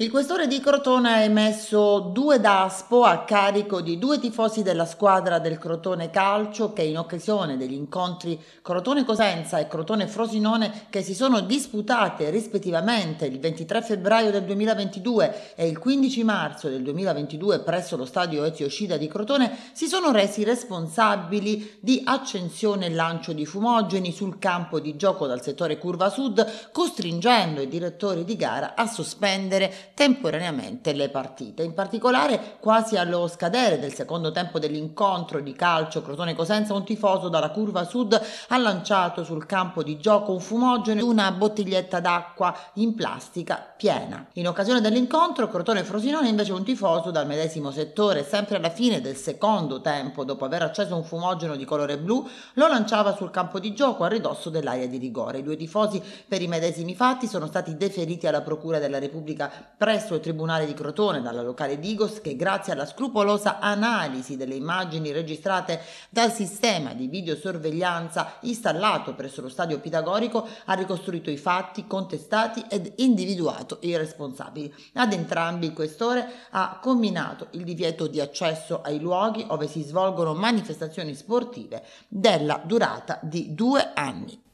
Il questore di Crotone ha emesso due DASPO a carico di due tifosi della squadra del Crotone Calcio che in occasione degli incontri Crotone-Cosenza e Crotone-Frosinone che si sono disputate rispettivamente il 23 febbraio del 2022 e il 15 marzo del 2022 presso lo stadio Ezio Scida di Crotone si sono resi responsabili di accensione e lancio di fumogeni sul campo di gioco dal settore curva sud costringendo i direttori di gara a sospendere temporaneamente le partite. In particolare, quasi allo scadere del secondo tempo dell'incontro di calcio Crotone-Cosenza, un tifoso dalla curva sud ha lanciato sul campo di gioco un fumogeno e una bottiglietta d'acqua in plastica piena. In occasione dell'incontro, Crotone-Frosinone invece un tifoso dal medesimo settore, sempre alla fine del secondo tempo, dopo aver acceso un fumogeno di colore blu, lo lanciava sul campo di gioco a ridosso dell'area di rigore. I due tifosi per i medesimi fatti sono stati deferiti alla Procura della Repubblica presso il Tribunale di Crotone dalla locale Digos che grazie alla scrupolosa analisi delle immagini registrate dal sistema di videosorveglianza installato presso lo stadio pitagorico ha ricostruito i fatti contestati ed individuato i responsabili. Ad entrambi il questore ha combinato il divieto di accesso ai luoghi ove si svolgono manifestazioni sportive della durata di due anni.